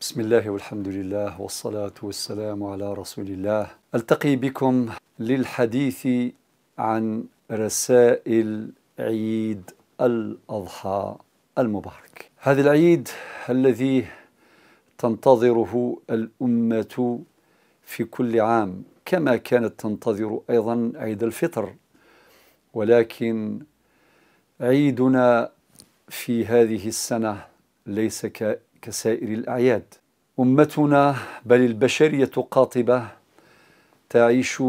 بسم الله والحمد لله والصلاة والسلام على رسول الله ألتقي بكم للحديث عن رسائل عيد الأضحى المبارك هذا العيد الذي تنتظره الأمة في كل عام كما كانت تنتظر أيضا عيد الفطر ولكن عيدنا في هذه السنة ليس كسائر الأعياد أمتنا بل البشرية قاطبة تعيش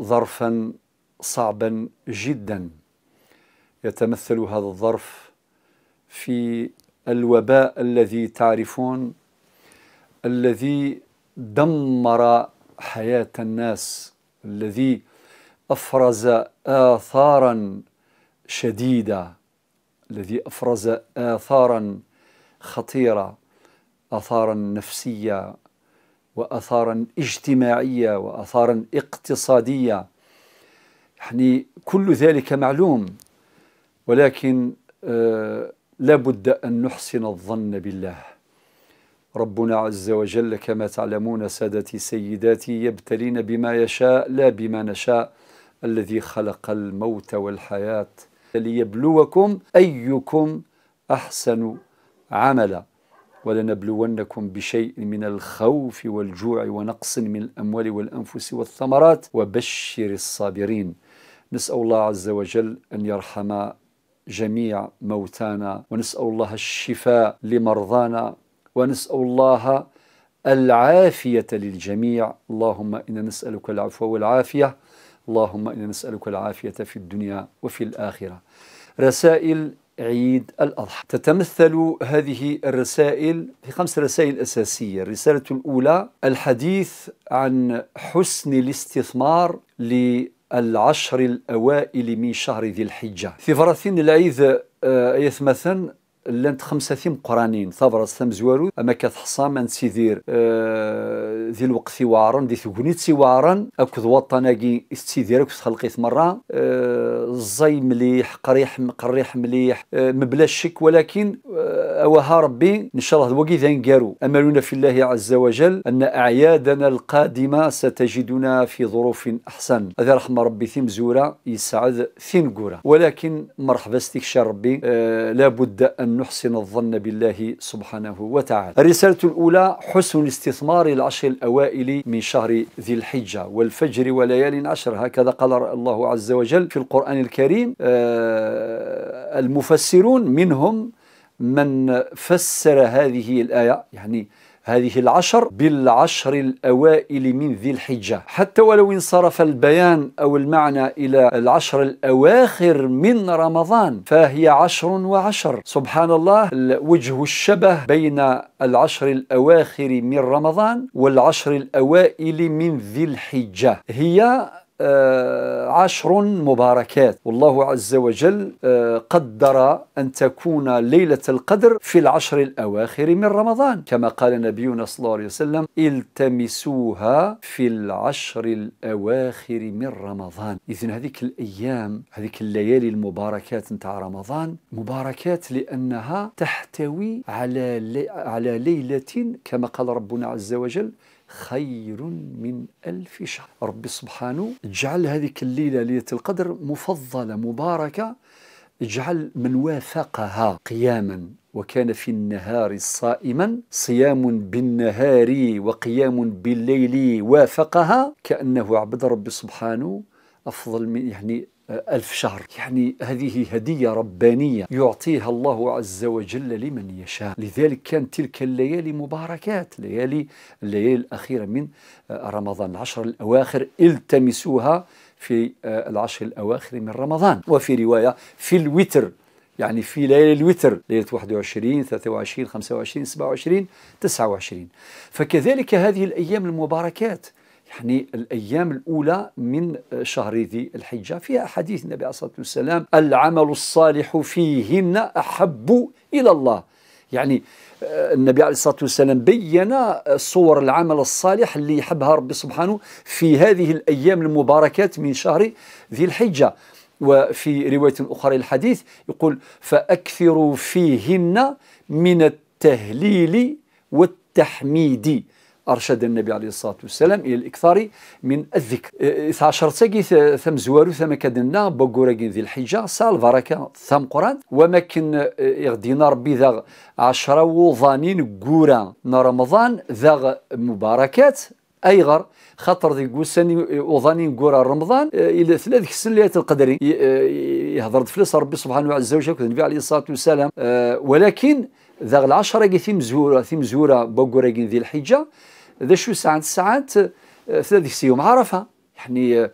ظرفا صعبا جدا يتمثل هذا الظرف في الوباء الذي تعرفون الذي دمر حياة الناس الذي أفرز آثارا شديدة الذي أفرز آثارا خطيرة آثارا نفسية وآثارا اجتماعية وآثارا اقتصادية يعني كل ذلك معلوم ولكن آه، لا بد أن نحسن الظن بالله ربنا عز وجل كما تعلمون سادتي سيداتي يبتلين بما يشاء لا بما نشاء الذي خلق الموت والحياة ليبلوكم أيكم أحسن عملا ولنبلونكم بشيء من الخوف والجوع ونقص من الأموال والأنفس والثمرات وبشر الصابرين نسأل الله عز وجل أن يرحم جميع موتانا ونسأل الله الشفاء لمرضانا ونسأل الله العافية للجميع اللهم إنا نسألك العفو والعافية اللهم إنا نسألك العافية في الدنيا وفي الآخرة رسائل عيد الأضحى تتمثل هذه الرسائل في خمس رسائل أساسية الرسالة الأولى الحديث عن حسن الاستثمار للعشر الأوائل من شهر ذي الحجة في فرثين العيد آه، أيثمثن لانت خمسة ثيم قرانين ثبرز ثم زوارو اما كتحصام سيدير آه ذي الوقت في وعرن ذي ثقوني تسي وعرن أكذ وطناكي استيدير أكذ خلقيت مرة آه زي مليح قريح قريح مليح آه مبلا شك ولكن آه، أوها ربي إن شاء الله الوقت ينقروا أملنا في الله عز وجل أن أعيادنا القادمة ستجدنا في ظروف أحسن هذا رحمة ربي ثم زورة يسعد قوره ولكن مرحبا استكشار ربي أه لابد أن نحسن الظن بالله سبحانه وتعالى الرسالة الأولى حسن استثمار العشر الأوائل من شهر ذي الحجة والفجر وليال عشر هكذا قال الله عز وجل في القرآن الكريم أه المفسرون منهم من فسر هذه الآية يعني هذه العشر بالعشر الأوائل من ذي الحجة حتى ولو انصرف البيان أو المعنى إلى العشر الأواخر من رمضان فهي عشر وعشر سبحان الله وجه الشبه بين العشر الأواخر من رمضان والعشر الأوائل من ذي الحجة هي آه، عشر مباركات والله عز وجل آه، قدر أن تكون ليلة القدر في العشر الأواخر من رمضان كما قال نبينا صلى الله عليه وسلم التمسوها في العشر الأواخر من رمضان إذن هذيك الأيام هذيك الليالي المباركات نتاع رمضان مباركات لأنها تحتوي على, لي على ليلة كما قال ربنا عز وجل خير من ألف شهر ربي سبحانه اجعل هذه الليلة ليلة القدر مفضلة مباركة اجعل من وافقها قياما وكان في النهار صائما صيام بالنهار وقيام بالليل وافقها كأنه عبد ربي سبحانه أفضل من يعني ألف شهر يعني هذه هدية ربانية يعطيها الله عز وجل لمن يشاء لذلك كانت تلك الليالي مباركات ليالي الليالي الأخيرة من آه، رمضان العشر الأواخر التمسوها في آه، العشر الأواخر من رمضان وفي رواية في الوتر يعني في ليلة الوتر ليلة 21 23 25 27 29 فكذلك هذه الأيام المباركات يعني الأيام الأولى من شهر ذي الحجة فيها حديث النبي عليه الصلاة والسلام العمل الصالح فيهن أحب إلى الله يعني آه، النبي عليه الصلاة والسلام بين آه، صور العمل الصالح اللي يحبها ربي سبحانه في هذه الأيام المباركات من شهر ذي الحجة وفي رواية أخرى الحديث يقول فأكثروا فيهن من التهليل والتحميد أرشد النبي عليه الصلاة والسلام إلى الإكثار من الذكر عشرت تاكي ثم زوارو ثم كدنا بوكوراكين ذي الحجة سال بركة ثم قران ومكن يغدينا إيه، ربي ذا عشرة وظانين كورا رمضان ذا مباركات ايغر خاطر ذي قوساني وظانين نقول رمضان إيه، الى ثلاث كسن ليله القدر إيه، يهضر فلس ربي سبحانه عز وجل النبي عليه الصلاه والسلام ولكن ذا العشره ثم ثيم زوره ثيم زوره بوكوراكين ذي الحجه ذا شو ساعة ساعات آه، ثلاث يوم عرفة يعني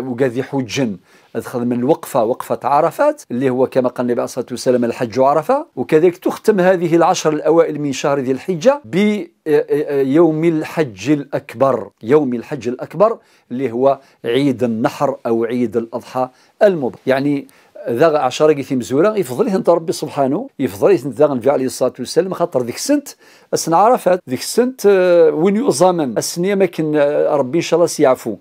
وقاذي آه، حجن أدخل من الوقفة وقفة عرفات اللي هو كما قال النبي عليه الصلاة والسلام الحج عرفة وكذلك تختم هذه العشر الأوائل من شهر ذي الحجة بيوم آه، الحج الأكبر يوم الحج الأكبر اللي هو عيد النحر أو عيد الأضحى المبارك يعني ذا عشرة في مزوره يفضل انت ربي سبحانه يفضل انت ذا النبي عليه الصلاه والسلام خاطر ذيك السنت اسن عرفات ذيك السنت آه، وين يؤزامن السنيه ما كان آه، ربي ان شاء الله سيعفو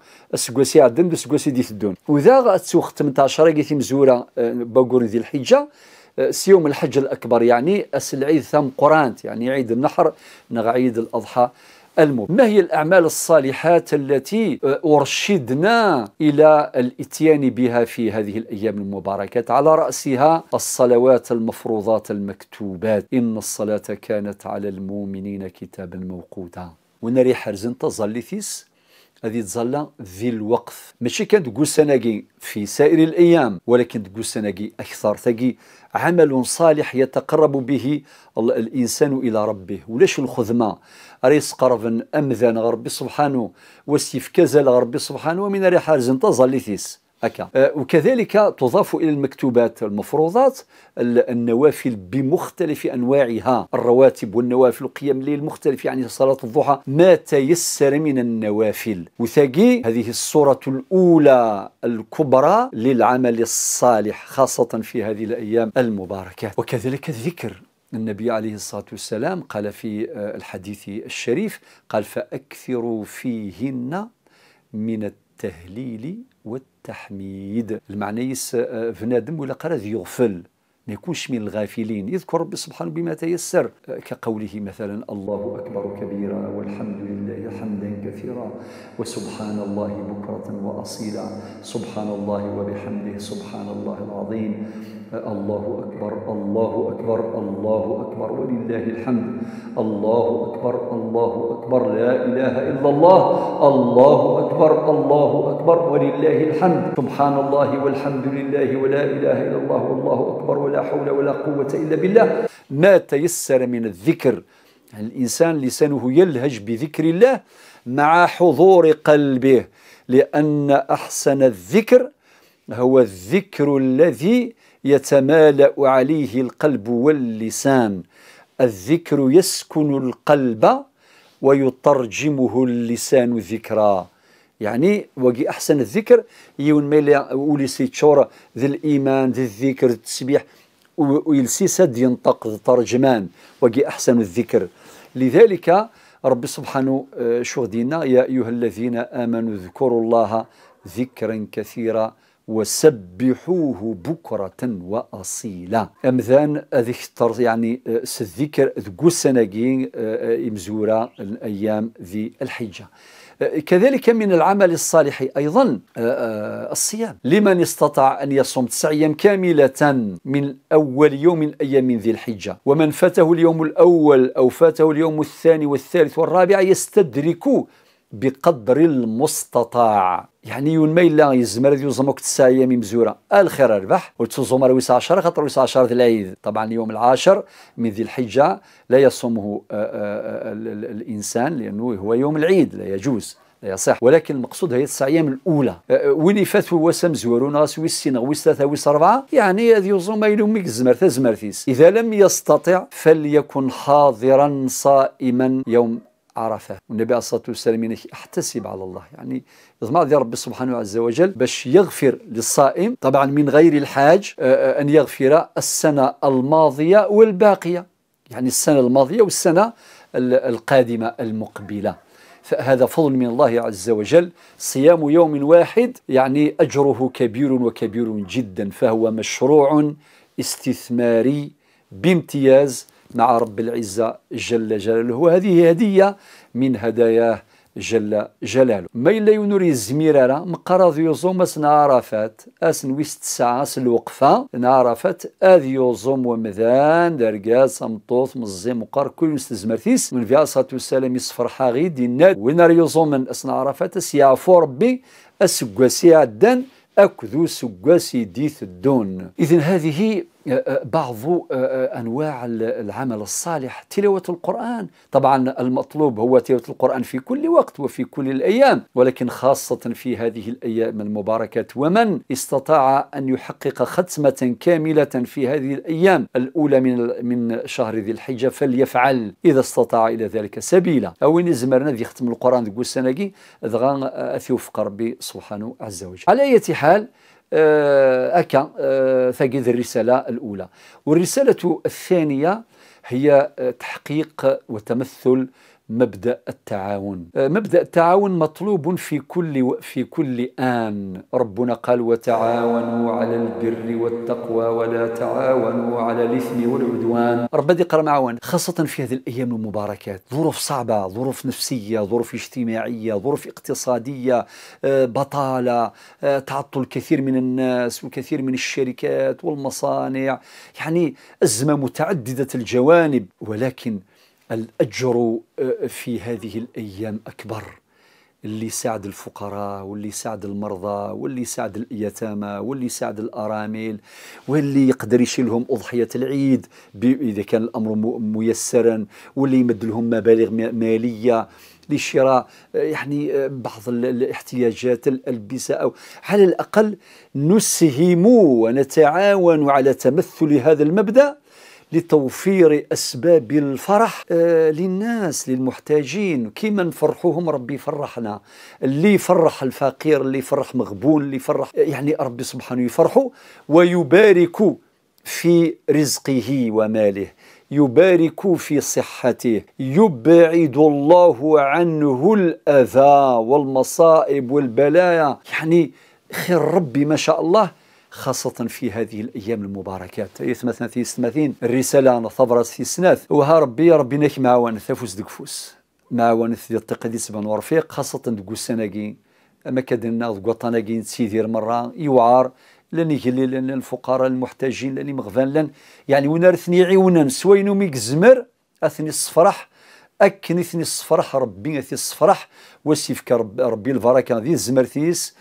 سي عدن سي دي تدون وذا وقت من عشرة في مزوره آه، باكور ذي الحجه سيوم الحج الاكبر يعني اس العيد ثم قرانت يعني عيد النحر نغ عيد الاضحى المب ما هي الأعمال الصالحات التي آه، أرشدنا إلى الإتيان بها في هذه الأيام المباركات على رأسها الصلوات المفروضات المكتوبات إن الصلاة كانت على المؤمنين كتابا موقوتا ونري حرزن تظل فيس هذه تظل ذي الوقف ماشي كانت تقول سناقي في سائر الأيام ولكن تقول سناقي أكثر تقي عمل صالح يتقرب به الإنسان إلى ربه ولاش الخذمة ريس قرفن امذان غربي سبحانه وسيف كزل غربي سبحانه ومن ريح حارزن تظليثيس هكا أه، وكذلك تضاف الى المكتوبات المفروضات النوافل بمختلف انواعها الرواتب والنوافل وقيام الليل مختلف يعني صلاه الضحى ما تيسر من النوافل وثقي هذه الصوره الاولى الكبرى للعمل الصالح خاصه في هذه الايام المباركه وكذلك الذكر النبي عليه الصلاة والسلام قال في آه، الحديث الشريف قال فأكثروا فيهن من التهليل والتحميد المعنى يس آه، آه، فنادم ولا قرا يغفل ما يكونش من الغافلين يذكر ربي سبحانه بما تيسر آه، كقوله مثلا الله أكبر كبيرا والحمد لله حمدا كثيرا وسبحان الله بكرة وأصيلا سبحان الله وبحمده سبحان الله العظيم آه، الله أكبر الله أكبر الله أكبر ولله الحمد الله أكبر الله أكبر لا إله إلا الله الله أكبر الله أكبر ولله الحمد سبحان الله والحمد لله ولا إله إلا الله والله أكبر ولا حول ولا قوة إلا بالله ما تيسر من الذكر الإنسان لسانه يلهج بذكر الله مع حضور قلبه لأن أحسن الذكر هو الذكر الذي يتمالأ عليه القلب واللسان الذكر يسكن القلب ويترجمه اللسان ذكرًا يعني وقي احسن الذكر يون ميلي ولي سيتشور ذي الايمان ذي الذكر التسبيح ويلسيسد ينطق ترجمان وقي أحسن الذكر لذلك ربي سبحانه آه، شو دينا يا أيها الذين آمنوا اذكروا الله ذكرا كثيرا وسبحوه بكرة وأصيلا أمذان أذكر يعني الذكر آه، ذكو السناقين إمزورا آه، الأيام ذي الحجة كذلك من العمل الصالح أيضا آه، آه، الصيام لمن استطاع أن يصوم تسع أيام كاملة من أول يوم من أيام ذي الحجة ومن فاته اليوم الأول أو فاته اليوم الثاني والثالث والرابع يستدرك بقدر المستطاع يعني يون ميلا يزمر يوزمك تسع ايام مزوره الخير ربح وتزمر ويس 10 خاطر ويس 10 العيد طبعا اليوم العاشر من ذي الحجه لا يصومه آه، آه، آه، الانسان لانه هو يوم العيد لا يجوز لا يصح ولكن المقصود هي التسع ايام الاولى وين فات وسم زورو ناس ويس سنه ويس ثلاثه ويس اربعه يعني هذه يوزوم يلومك زمر زمرتيس اذا لم يستطع فليكن حاضرا صائما يوم عرفه والنبي عليه الصلاه والسلام احتسب يعني على الله يعني يضمع ديال ربي سبحانه عز وجل باش يغفر للصائم طبعا من غير الحاج آه، آه، ان يغفر السنه الماضيه والباقيه يعني السنه الماضيه والسنه القادمه المقبله فهذا فضل من الله عز وجل صيام يوم واحد يعني اجره كبير وكبير جدا فهو مشروع استثماري بامتياز مع رب العزة جل جلاله وهذه هدية من هداياه جل جلاله ما إلا ينوري الزميرارة مقرض يوزوم أسن عرفات أسن ويست ساعة أسن الوقفة نعرفات أذ يوزوم ومذان درقاز سمطوث مزي مقر كل مستزمر ثيس من في أصلاة والسلام يصفر حاغي دينا وينار يوزوم أسن عرفات أسيعفو ربي أسقوا عدن أكذو سقوا سيديث الدون إذن هذه آه، آه، بعض آه، انواع العمل الصالح تلاوه القران طبعا المطلوب هو تلاوه القران في كل وقت وفي كل الايام ولكن خاصه في هذه الايام المباركات ومن استطاع ان يحقق ختمه كامله في هذه الايام الاولى من من شهر ذي الحجه فليفعل اذا استطاع الى ذلك سبيلا او زمرنا ذي ختم القران ديك السنه كي اثيوفق ربي سبحانه عز وجل على اي حال هكا آه، ثقيد آه، الرسالة الأولى والرسالة الثانية هي آه، تحقيق وتمثل مبدا التعاون آه، مبدا التعاون مطلوب في كل في كل ان ربنا قال وتعاونوا على البر والتقوى ولا تعاونوا على الاثم والعدوان ربنا يقرا معاون خاصه في هذه الايام المباركات ظروف صعبه ظروف نفسيه ظروف اجتماعيه ظروف اقتصاديه آه، بطاله آه، تعطل كثير من الناس وكثير من الشركات والمصانع يعني ازمه متعدده الجوانب ولكن الأجر آه، في هذه الأيام أكبر اللي يساعد الفقراء واللي يساعد المرضى واللي يساعد اليتامى واللي يساعد الارامل واللي يقدر يشيلهم اضحيه العيد اذا كان الامر ميسرا واللي يمد لهم مبالغ ماليه لشراء آه، يعني آه، بعض الاحتياجات الالبسه او على الاقل نسهم ونتعاون على تمثل هذا المبدا لتوفير أسباب الفرح آه، للناس للمحتاجين كيما نفرحوهم ربي يفرحنا اللي يفرح الفقير اللي يفرح مغبون اللي يفرح يعني ربي سبحانه يفرحه ويبارك في رزقه وماله يبارك في صحته يبعد الله عنه الأذى والمصائب والبلايا يعني خير ربي ما شاء الله خاصة في هذه الأيام المباركات يثمثنا إيه، في ثمثين الرسالة عن ثبرت في سناث وها ربي ربي فوس معاون ثفوس مع معاون في التقديس بن ورفيق خاصة دقو السناكي أما كدنا دقو طناكي نتسيدير مرة يوعار لن يجلي لنا الفقراء المحتاجين لن مغفان لن يعني ونارثني عيونا سوينو ميك زمر أثني الصفرح اكن ثني الصفرح ربي ثي الصفرح وسيفك ربي البركه ذي الزمرتيس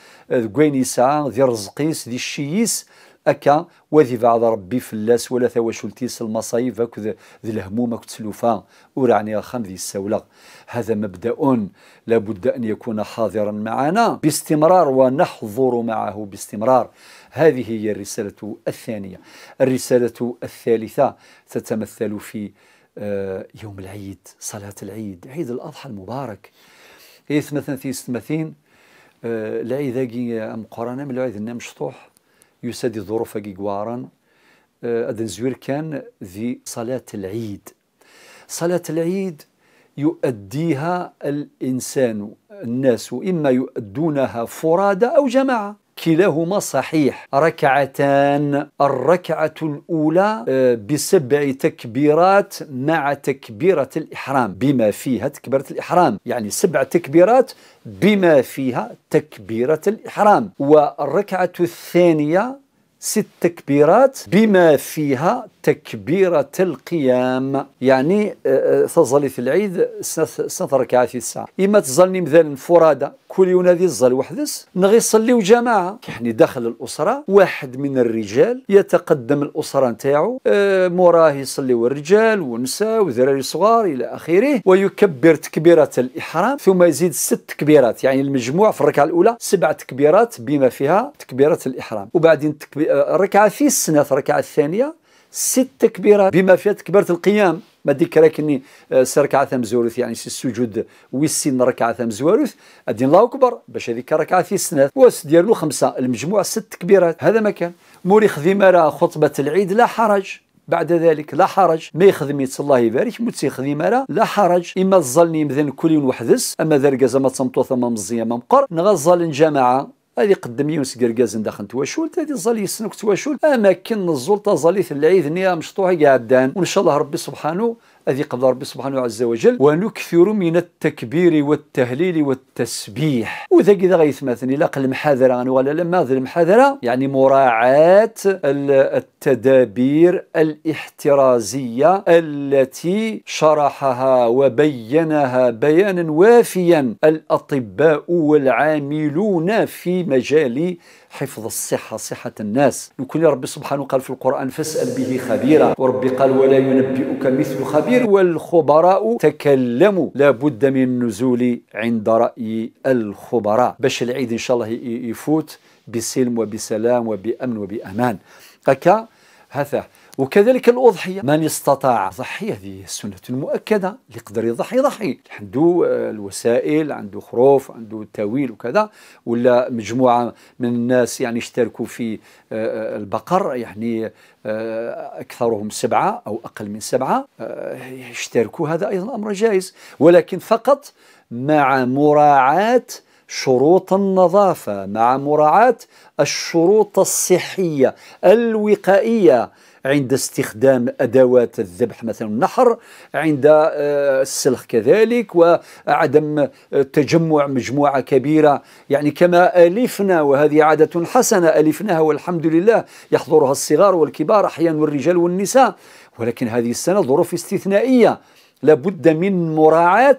كوين يسعى ذي الرزقيس ذي الشييس أكا وذي بعض ربي فلاس ولا ثواشلتيس المصايف أكو ذي الهموم أكو تسلوفا ورعني أخم ذي السولغ هذا مبدأ لابد أن يكون حاضرا معنا باستمرار ونحضر معه باستمرار هذه هي الرسالة الثانية الرسالة الثالثة تتمثل في آه، يوم العيد صلاة العيد عيد الأضحى المبارك إيث مثلا في ستمثين آه، العيد هاكي أم قرانا من العيد النام شطوح يسادي ظروف هاكي قوارا آه، أدن زوير كان ذي صلاة العيد صلاة العيد يؤديها الإنسان الناس إما يؤدونها فرادى أو جماعة كلاهما صحيح ركعتان الركعة الأولى آه، بسبع تكبيرات مع تكبيرة الإحرام بما فيها تكبيرة الإحرام يعني سبع تكبيرات بما فيها تكبيرة الإحرام والركعة الثانية ست تكبيرات بما فيها تكبيرة القيام يعني تظلي آه، آه، في العيد سنة ركعات في الساعة إما تصلي مثلا فرادى كل هذه الظل وحدس نغي يصليو جماعة يعني داخل الأسرة واحد من الرجال يتقدم الأسرة نتاعو آه، موراه يصلي والرجال ونساء وذراري صغار إلى آخره ويكبر تكبيرة الإحرام ثم يزيد ست تكبيرات يعني المجموع في الركعة الأولى سبع تكبيرات بما فيها تكبيرة الإحرام وبعدين تكبير ركعه في السنه الركعه الثانيه ست تكبيرات بما فيها تكبيره القيام ما ذكركني آه، سي ركعه ثم زوروث يعني سي السجود ويسين ركعه ثم زوروث ادين الله اكبر باش هذيك ركعه في السنه واس ديالو خمسه المجموع ست تكبيرات هذا ما كان موري خذي راه خطبه العيد لا حرج بعد ذلك لا حرج ما يخدم الله يبارك موت يخدم مرا لا حرج اما الظل يمذن كل يوم وحدس اما ذلك زعما تصمتو ثم مزيان ما مقر نغزل جماعه هذه قدم يونس قرقاز داخل تواشول هذه ظل يسنك تواشول اماكن الزلطه ظليت العيد نيا مشطوحي قاعدان وان شاء الله ربي سبحانه هذه قبل ربي سبحانه عز وجل ونكثر من التكبير والتهليل والتسبيح وذاك إذا غيثمثني لا قل محاذرة ولا لما المحاذرة يعني مراعاة التدابير الاحترازية التي شرحها وبينها بيانا وافيا الأطباء والعاملون في مجال حفظ الصحة صحة الناس يمكن ربي سبحانه قال في القرآن فاسأل به خبيرا وربي قال ولا ينبئك مثل خبير والخبراء تكلموا لابد من النزول عند رأي الخبراء باش العيد إن شاء الله يفوت بسلم وبسلام وبأمن وبأمان هكا هذا وكذلك الأضحية من استطاع ضحية هذه السنة المؤكدة اللي يقدر يضحي يضحي عنده آه، الوسائل عنده خروف عنده تاويل وكذا ولا مجموعة من الناس يعني اشتركوا في آه، آه، البقر يعني أكثرهم سبعة أو أقل من سبعة يشتركوا هذا أيضا أمر جائز ولكن فقط مع مراعاة شروط النظافة مع مراعاة الشروط الصحية الوقائية عند استخدام أدوات الذبح مثلا النحر عند آه، السلخ كذلك وعدم آه، تجمع مجموعة كبيرة يعني كما ألفنا وهذه عادة حسنة ألفناها والحمد لله يحضرها الصغار والكبار أحيانا والرجال والنساء ولكن هذه السنة ظروف استثنائية لابد من مراعاة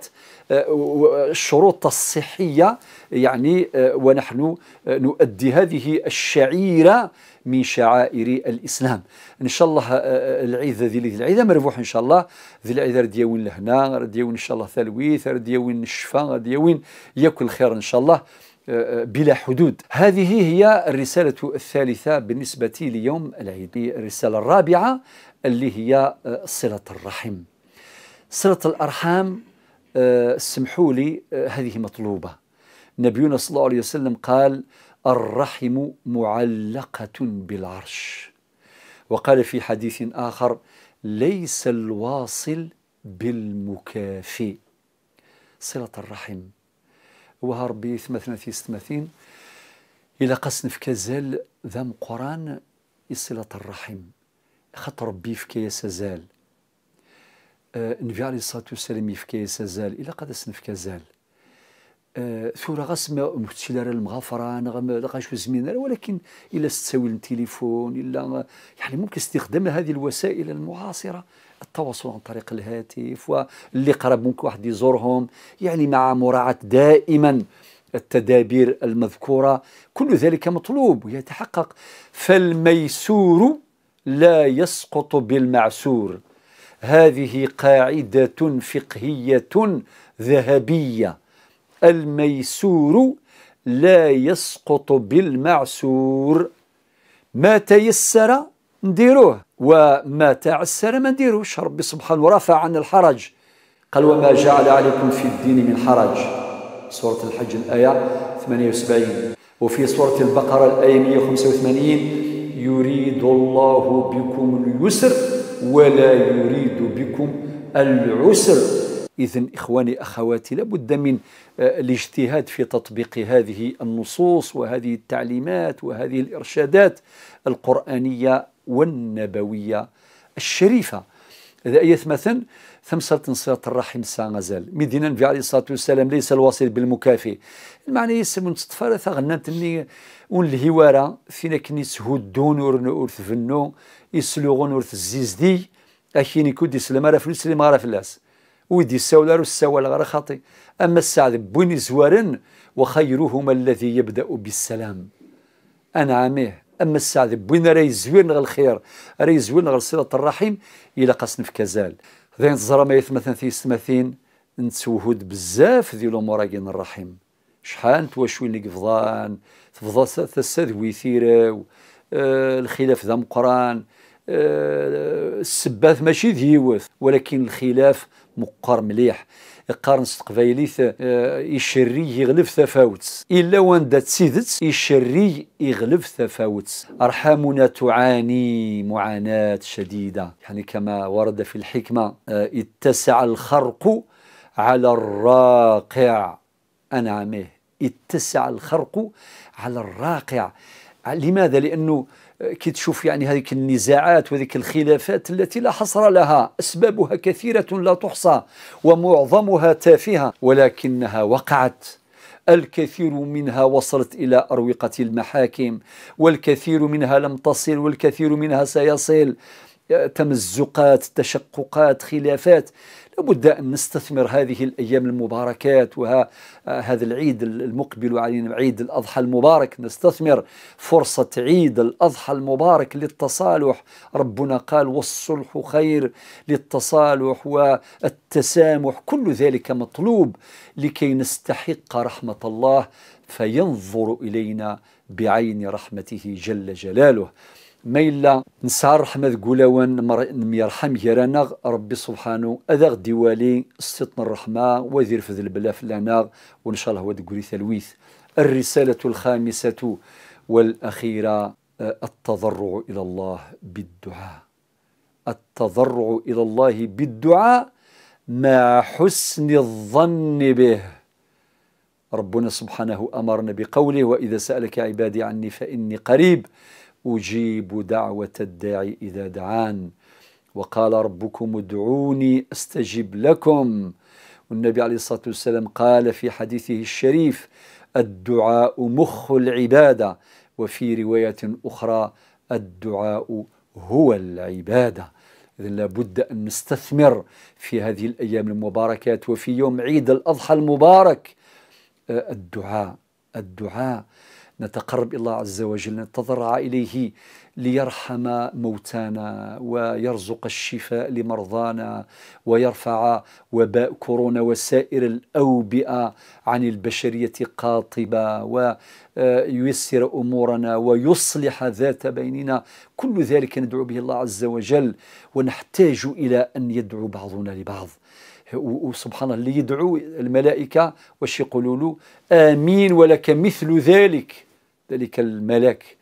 آه، الشروط الصحية يعني ونحن نؤدي هذه الشعيرة من شعائر الاسلام ان شاء الله آه، آه، العيد ذي العيد مربوح ان شاء الله ذي العيد رديوين لهنا رديوين ان شاء الله ثلويث رديوين الشفا الشفاء ياكل خير ان شاء الله آه، بلا حدود هذه هي الرسالة الثالثة بالنسبة ليوم العيد الرسالة الرابعة اللي هي صلة الرحم صلة الأرحام سمحوا لي هذه مطلوبة نبينا صلى الله عليه وسلم قال الرحم معلقة بالعرش وقال في حديث آخر ليس الواصل بالمكافي صلة الرحم وهربي ربي ثمثنا في ستمثين إلى قسن في كزال ذم قران صلة الرحم خط ربي في كيس زال آه، النبي عليه الصلاة والسلام في كيس زال إلى قد في كزال آه، ثورة غسمة مفتشي المغفرة نغم ما غاش ولكن إلا ستساوي التليفون إلا يعني ممكن استخدام هذه الوسائل المعاصرة التواصل عن طريق الهاتف واللي قرب ممكن واحد يزورهم يعني مع مراعاة دائما التدابير المذكورة كل ذلك مطلوب ويتحقق فالميسور لا يسقط بالمعسور هذه قاعدة فقهية ذهبية الميسور لا يسقط بالمعسور ما تيسر نديروه وما تعسر ما نديروش ربي سبحانه ورفع عن الحرج قال وما جعل عليكم في الدين من حرج سورة الحج الآية 78 وفي سورة البقرة الآية 185 يريد الله بكم اليسر ولا يريد بكم العسر إذا إخواني أخواتي لابد من آه، الاجتهاد في تطبيق هذه النصوص وهذه التعليمات وهذه الإرشادات القرآنية والنبوية الشريفة هذا أيث مثلا ثم صلت صلاة الرحم غزال مدينة النبي عليه الصلاة والسلام ليس الواصل بالمكافي المعنى يسمون تطفر غنتني ون الهوارة فينا كني سهدون ورث فنو يسلوغون ورث الزيزدي أكيني كود يسلم راه فلوس اللي ما راه فلاس ويدي يساول ارو السوال غير خاطي اما السعد بوني زوارن وخيرهما الذي يبدا بالسلام انا عميه اما السعد بوين راهي زوين غير الخير راهي زوين غير صله الرحيم الى قاسن في كزال ذين تزرى ما يثمثن في ستماثين نتوهد بزاف ديال الامور الرحيم شحال شوي اللي قفضان تفضى تسادوي ثيراو آه الخلاف ذا مقران آه السباث ماشي ذيوث ولكن الخلاف مقار مليح ست تقبايليت آه، يشري يغلف ثفاوت الا واندا تسيدت يشري يغلف ثفاوت ارحامنا تعاني معاناه شديده يعني كما ورد في الحكمه آه، اتسع الخرق على الراقع انعمه اتسع الخرق على الراقع لماذا لانه كي تشوف يعني هذيك النزاعات وذيك الخلافات التي لا حصر لها اسبابها كثيره لا تحصى ومعظمها تافهه ولكنها وقعت الكثير منها وصلت الى اروقه المحاكم والكثير منها لم تصل والكثير منها سيصل تمزقات تشققات خلافات لابد أن نستثمر هذه الأيام المباركات وهذا آه، العيد المقبل علينا يعني عيد الأضحى المبارك نستثمر فرصة عيد الأضحى المبارك للتصالح ربنا قال والصلح خير للتصالح والتسامح كل ذلك مطلوب لكي نستحق رحمة الله فينظر إلينا بعين رحمته جل جلاله ما إلا نسعى الرحمة قولوان يرحم يرانغ ربي سبحانه أذغ ديوالي استطن الرحمة وذير فذ البلا فلاناغ وإن شاء الله ودقوري ثلويث الرسالة الخامسة والأخيرة آه، التضرع إلى الله بالدعاء التضرع إلى الله بالدعاء مع حسن الظن به ربنا سبحانه أمرنا بقوله وإذا سألك عبادي عني فإني قريب أجيب دعوة الداعي إذا دعان وقال ربكم ادعوني أستجب لكم والنبي عليه الصلاة والسلام قال في حديثه الشريف الدعاء مخ العبادة وفي رواية أخرى الدعاء هو العبادة إذا لابد أن نستثمر في هذه الأيام المباركات وفي يوم عيد الأضحى المبارك أه، الدعاء الدعاء نتقرب إلى الله عز وجل نتضرع إليه ليرحم موتانا ويرزق الشفاء لمرضانا ويرفع وباء كورونا وسائر الأوبئة عن البشرية قاطبة وييسر أمورنا ويصلح ذات بيننا كل ذلك ندعو به الله عز وجل ونحتاج إلى أن يدعو بعضنا لبعض وسبحان الله اللي يدعو الملائكة واش يقولوا له آمين ولك مثل ذلك ذلك الملك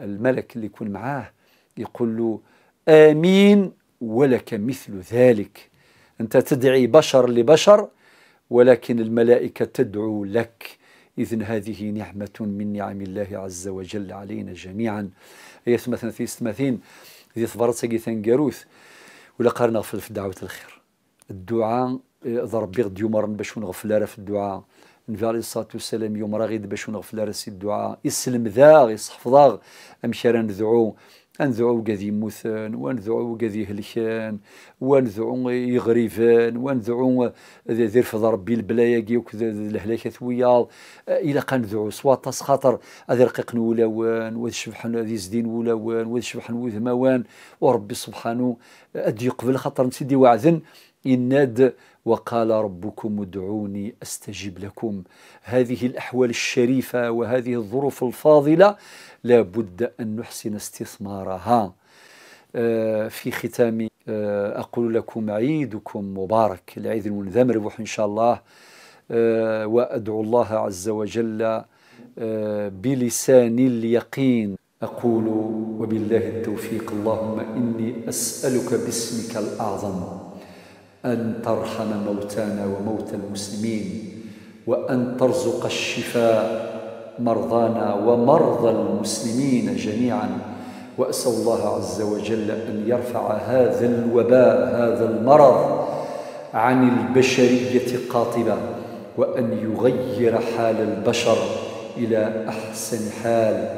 الملك اللي يكون معاه يقول له آمين ولك مثل ذلك أنت تدعي بشر لبشر ولكن الملائكة تدعو لك إذن هذه نعمة من نعم الله عز وجل علينا جميعا أي ثمثنا في استماثين ذي ثبرت سقيثان قاروث ولا قرنا في الدعوة الخير الدعاء ضرب بغد يمرن باش نغفل في الدعاء النبي عليه الصلاه والسلام يوم راه غيد باش نغفل راسي الدعاء يسلم ذاغ يصحفظاغ امشي راه ندعو ندعو قذي موثان وندعو قذي هلكان وندعو يغريفان وأنذعو ذير في البلايا البلاياقي وكذا الهلاكة الى قا ندعو سواطاس خاطر هذا رقيق ولاوان وذي يزدين ذي زدين ولاوان وذي شبحن وربي سبحانه أدي يقبل خاطر نسيدي وعذن يناد وقال ربكم ادعوني استجب لكم هذه الاحوال الشريفه وهذه الظروف الفاضله لا بد ان نحسن استثمارها آه، في ختام آه، اقول لكم عيدكم مبارك العيد المنذمر مربوح ان شاء الله آه، وادعو الله عز وجل بلسان اليقين أقول وبالله التوفيق اللهم إني أسألك باسمك الأعظم أن ترحم موتانا وموتى المسلمين وأن ترزق الشفاء مرضانا ومرضى المسلمين جميعا وأسأل الله عز وجل أن يرفع هذا الوباء هذا المرض عن البشرية قاطبة وأن يغير حال البشر إلى أحسن حال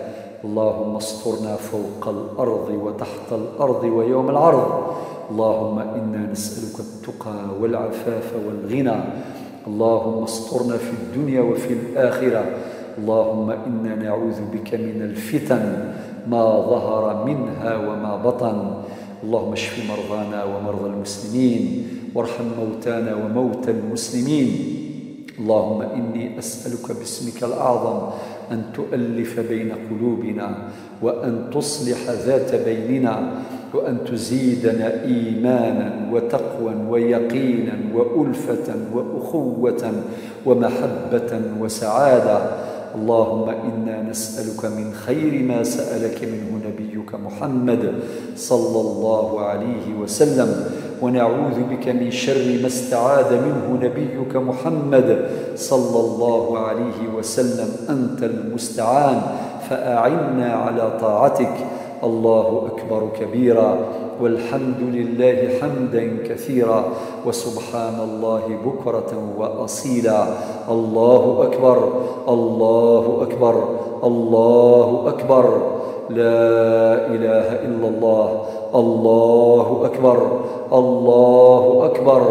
اللهم استرنا فوق الأرض وتحت الأرض ويوم العرض اللهم إنا نسألك التقى والعفاف والغنى اللهم استرنا في الدنيا وفي الآخرة اللهم إنا نعوذ بك من الفتن ما ظهر منها وما بطن اللهم اشف مرضانا ومرضى المسلمين وارحم موتانا وموتى المسلمين اللهم إني أسألك باسمك الأعظم أن تؤلف بين قلوبنا وأن تصلح ذات بيننا وأن تزيدنا إيمانا وتقوى ويقينا وألفة وأخوة ومحبة وسعادة اللهم إنا نسألك من خير ما سألك منه نبيك محمد صلى الله عليه وسلم ونعوذ بك من شر ما استعاذ منه نبيك محمد صلى الله عليه وسلم أنت المستعان فأعنا على طاعتك الله أكبر كبيرا والحمد لله حمدا كثيرا وسبحان الله بكرة وأصيلا الله أكبر الله أكبر الله أكبر لا إله إلا الله الله أكبر الله أكبر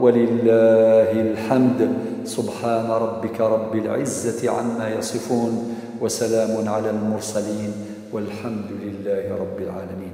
ولله الحمد سبحان ربك رب العزة عما يصفون وسلام على المرسلين والحمد لله لله رب العالمين